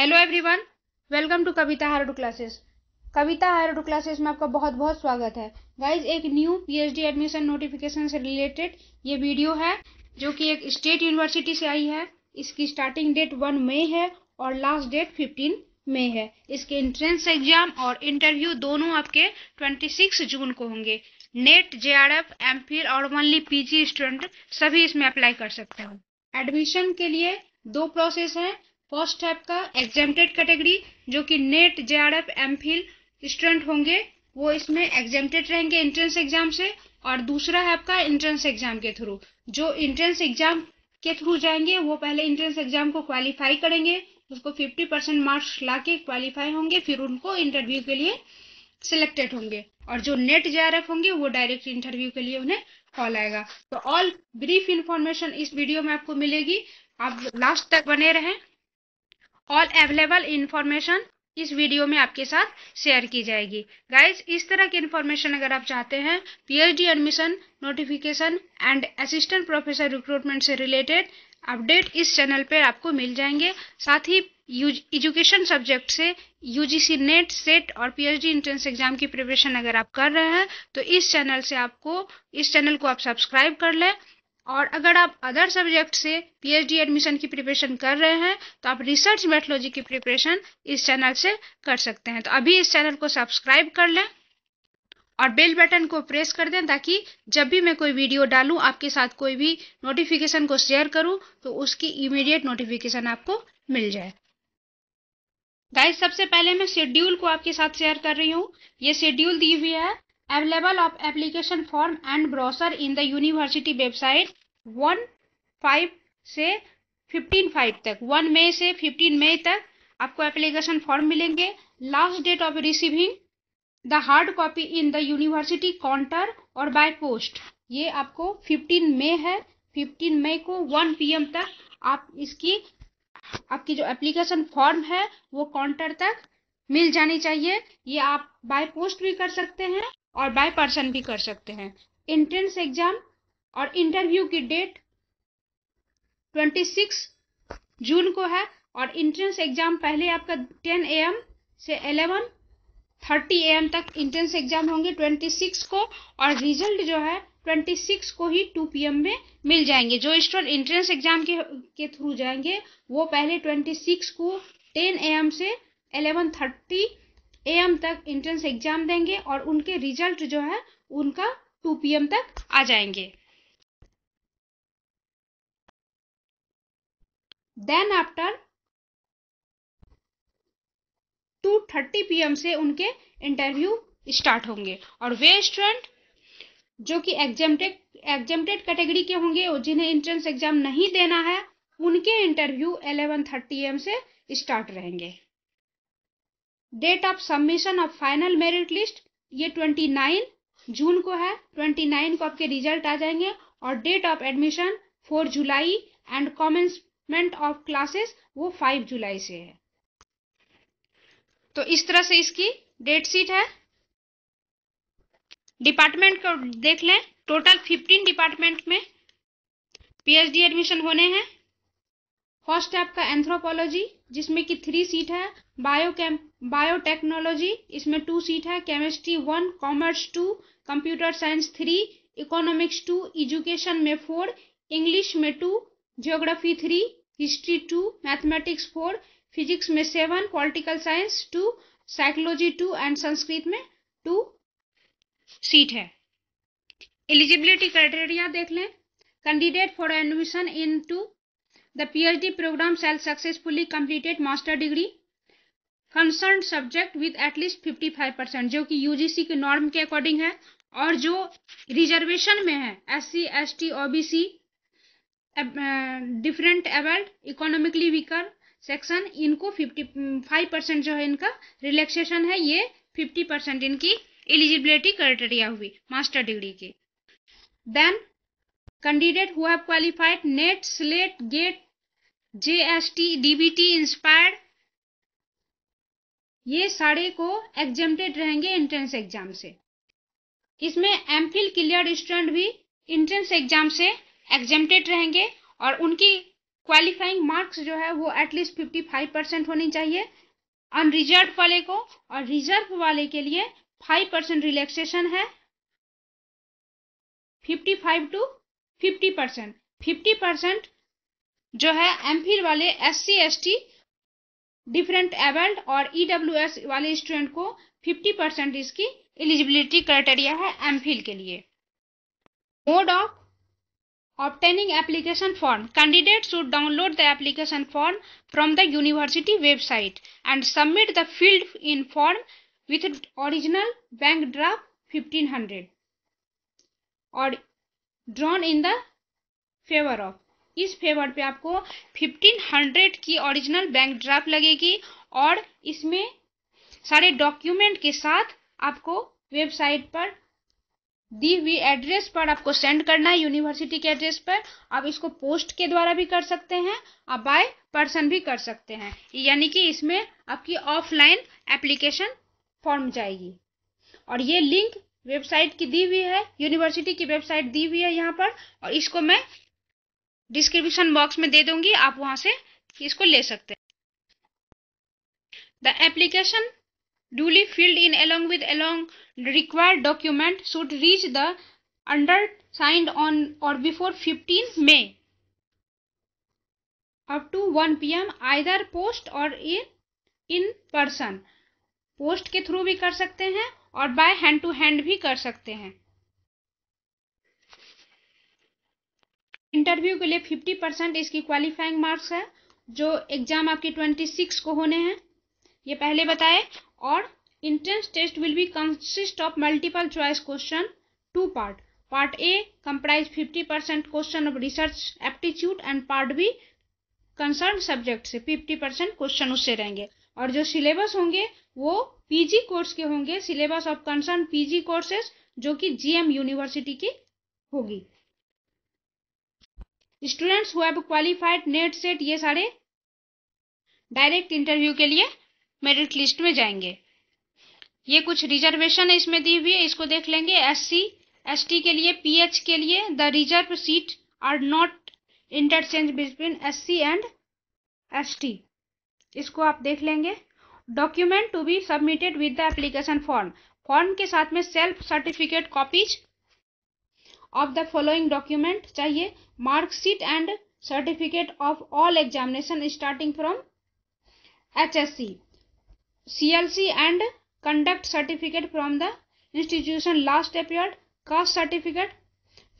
hello everyone welcome to Kavita hard classes Kavita hard classes में आपका बहुत बहुत स्वागत है गाइज एक न्यू पीएचडी एडमिशन नोटिफिकेशन से रिलेटेड ये वीडियो है जो कि एक स्टेट यूनिवर्सिटी से आई है इसकी स्टार्टिंग डेट वन मई है और लास्ट डेट फिफ्टीन मई है इसके एंट्रेंस एग्जाम और इंटरव्यू दोनों आपके ट्वेंटी सिक्स जून को होंगे NET J R F M और ओनली पी स्टूडेंट सभी इसमें अप्लाई कर सकते हो एडमिशन के लिए दो प्रोसेस हैं फर्स्ट टाइप का एग्जेम्प्टेड कैटेगरी जो कि NET J R F M Phil student होंगे वो इसमें एग्जेम्प्टेड रहेंगे एंट्रेंस एग्जाम से और दूसरा है आपका एंट्रेंस एग्जाम के थ्रू जो एंट्रेंस एग्जाम के थ्रू जाएंगे वो पहले एंट्रेंस एग्जाम को क्वालिफाई करेंगे उसको 50 परसेंट मार्क्स ला के क्वालिफाई होंगे फिर उनको इंटरव्यू के लिए सिलेक्टेड होंगे और जो नेट जे होंगे वो डायरेक्ट इंटरव्यू के लिए उन्हें कॉल आएगा तो ऑल ब्रीफ इंफॉर्मेशन इस वीडियो में आपको मिलेगी आप लास्ट तक बने रहें ऑल अवेलेबल इन्फॉर्मेशन इस वीडियो में आपके साथ शेयर की जाएगी गाइज इस तरह की इन्फॉर्मेशन अगर आप चाहते हैं PhD admission notification and assistant professor recruitment से रिलेटेड अपडेट इस चैनल पर आपको मिल जाएंगे साथ ही एजुकेशन सब्जेक्ट से यूजीसी नेट सेट और पीएचडी एंट्रेंस एग्जाम की प्रिपरेशन अगर आप कर रहे हैं तो इस चैनल से आपको इस चैनल को आप सब्सक्राइब कर लें और अगर आप अदर सब्जेक्ट से पीएचडी एडमिशन की प्रिपरेशन कर रहे हैं तो आप रिसर्च मेथोलॉजी की प्रिपरेशन इस चैनल से कर सकते हैं तो अभी इस चैनल को सब्सक्राइब कर लें और बेल बटन को प्रेस कर दें ताकि जब भी मैं कोई वीडियो डालूं आपके साथ कोई भी नोटिफिकेशन को शेयर करूं तो उसकी इमीडिएट नोटिफिकेशन आपको मिल जाए गाइस सबसे पहले मैं शेड्यूल को आपके साथ शेयर कर रही हूँ ये शेड्यूल दी हुई है available of application form and brochure in the university website one five से फिफ्टीन फाइव तक वन मई से फिफ्टीन मई तक आपको एप्लीकेशन फॉर्म मिलेंगे last date of receiving the hard copy in the university counter और by post ये आपको 15 मई है 15 मई को 1 पीएम तक आप इसकी आपकी जो एप्लीकेशन फॉर्म है वो काउंटर तक मिल जानी चाहिए ये आप बाय पोस्ट भी कर सकते हैं और बाय पर्सन भी कर सकते हैं एंट्रेंस एग्जाम और इंटरव्यू की डेट 26 जून को है और इंट्रेंस एग्जाम पहले आपका 10 एम से 11 30 एम तक इंट्रेंस एग्जाम होंगे 26 को और रिजल्ट जो है 26 को ही 2 पीएम में मिल जाएंगे जो स्टूडेंट इंट्रेंस एग्जाम के के थ्रू जाएंगे वो पहले 26 को 10 एम से 11 11:30 एम तक एंट्रेंस एग्जाम देंगे और उनके रिजल्ट जो है उनका टू पी एम तक आ जाएंगे then after two thirty P M से उनके इंटरव्यू स्टार्ट होंगे और वे स्टूडेंट जो कि एग्जेमटेड एग्जेमटेड कैटेगरी के होंगे और जिन्हें एंट्रेंस एग्जाम नहीं देना है उनके इंटरव्यू 11:30 एम से स्टार्ट रहेंगे date of submission of final merit list ये 29 जून को है 29 को आपके रिजल्ट आ जाएंगे और डेट ऑफ एडमिशन 4 जुलाई एंड कॉमेंसमेंट ऑफ क्लासेस वो 5 जुलाई से है तो इस तरह से इसकी डेट शीट है डिपार्टमेंट को देख लें टोटल 15 डिपार्टमेंट में पीएचडी एडमिशन होने हैं फर्स्ट है आपका एंथ्रोपोलॉजी जिसमें कि थ्री सीट है बायो बायोटेक्नोलॉजी इसमें टू सीट है chemistry one commerce two computer science three economics two education में फोर इंग्लिश में two geography three history two mathematics four physics में seven political science two psychology two and Sanskrit में two seat है eligibility criteria देख लें candidate for in to the P H D programme self successfully completed master degree concern subject with at least 55 percent जो कि UGC के norm के according है और जो रिजर्वेशन में है S C S T O B C different abled economically weaker section इनको 55 परसेंट जो है इनका रिलैक्सेशन है ये 50 परसेंट इनकी एलिजिबिलिटी क्राइटेरिया हुई मास्टर डिग्री की देन कैंडिडेट हुआ qualified NET SLET GATE J S T D B T inspired ये सारे को एग्जेम्प्टेड रहेंगे एंट्रेंस एग्जाम से इसमें एम फिल क्लियर स्टूडेंट भी एंट्रेंस एग्जाम से एग्जेम्प्टेड रहेंगे और उनकी क्वालिफाइंग मार्क्स जो है वो एटलीस्ट फिफ्टी फाइव परसेंट होनी चाहिए अनरिजर्व वाले को और रिजर्व वाले के लिए फाइव परसेंट रिलैक्सेशन है fifty five to fifty percent fifty percent जो है एम वाले S C S T different abled और ई e वाले स्टूडेंट को फिफ्टी परसेंट इसकी एलिजिबिलिटी क्राइटेरिया है एम के लिए mode of obtaining application form candidate should download the application form from the university website and submit the filled in form with original bank draft 1500 और drawn in the favour of इस favour पे आपको fifteen hundred की original bank draft लगेगी और इसमें सारे document के साथ आपको वेबसाइट पर दी हुई एड्रेस पर आपको सेंड करना है यूनिवर्सिटी के एड्रेस पर आप इसको पोस्ट के द्वारा भी कर सकते हैं आप बाय पर्सन भी कर सकते हैं यानी कि इसमें आपकी ऑफलाइन एप्लीकेशन फॉर्म जाएगी और ये लिंक वेबसाइट की दी हुई है यूनिवर्सिटी की वेबसाइट दी हुई है यहाँ पर और इसको मैं डिस्क्रिप्शन बॉक्स में दे दूंगी आप वहां से इसको ले सकते हैं the application duly filled in along with along required document should reach the undersigned on और before fifteen May up to one P M either post और इन इन पर्सन पोस्ट के थ्रू भी कर सकते हैं और by hand to hand भी कर सकते हैं इंटरव्यू के लिए फिफ्टी परसेंट इसकी क्वालिफाइंग मार्क्स है जो एग्जाम आपके ट्वेंटी सिक्स को होने हैं ये पहले बताए और entrance test will be consist of multiple choice question two part part A comprise fifty percent question of research aptitude and part B concern subject से फिफ्टी परसेंट क्वेश्चन उससे रहेंगे और जो सिलेबस होंगे वो पीजी कोर्स के होंगे syllabus of concern PG courses जो कि जीएम यूनिवर्सिटी की होगी स्टूडेंट्स हुआ क्वालिफाइड नेट सेट ये सारे डायरेक्ट इंटरव्यू के लिए मेरिट लिस्ट में जाएंगे ये कुछ रिजर्वेशन है इसमें दी हुई है इसको देख लेंगे एस सी एस टी के लिए पी एच के लिए the reserve seat are not interchange between S C and S T इसको आप देख लेंगे document to be submitted with the application form form के साथ में self certificate copies of the following document चाहिए marksheet and certificate of all examination starting from H SLC and conduct certificate from the institution last appeared caste certificate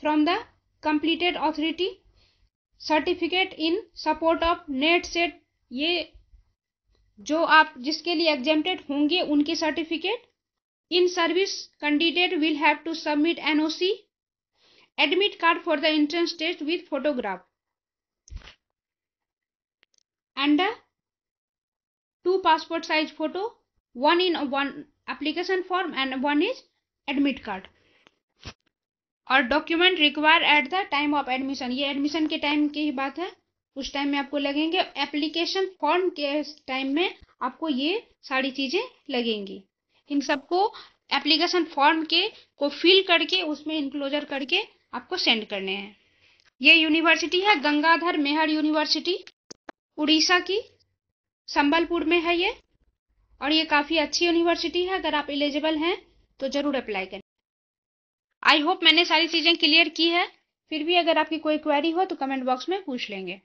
from the completed authority certificate in support of NET set ये जो आप जिसके लिए exempted होंगे उनके certificate in service candidate will have to submit NOC ओ admit card for the entrance test with photograph and two passport size photo one in one application form and one is admit card और document require at the time of admission ये admission के time की बात है उस time में आपको लगेंगे एप्लीकेशन फॉर्म के टाइम में आपको ये सारी चीज़ें लगेंगी इन सबको एप्लीकेशन फॉर्म के को फिल करके उसमें इंक्लोजर करके आपको सेंड करने हैं ये यूनिवर्सिटी है गंगाधर मेहर यूनिवर्सिटी उड़ीसा की संबलपुर में है ये और ये काफ़ी अच्छी यूनिवर्सिटी है अगर आप एलिजिबल हैं तो ज़रूर अप्लाई करें आई होप मैंने सारी चीज़ें क्लियर की है फिर भी अगर आपकी कोई क्वेरी हो तो कमेंट बॉक्स में पूछ लेंगे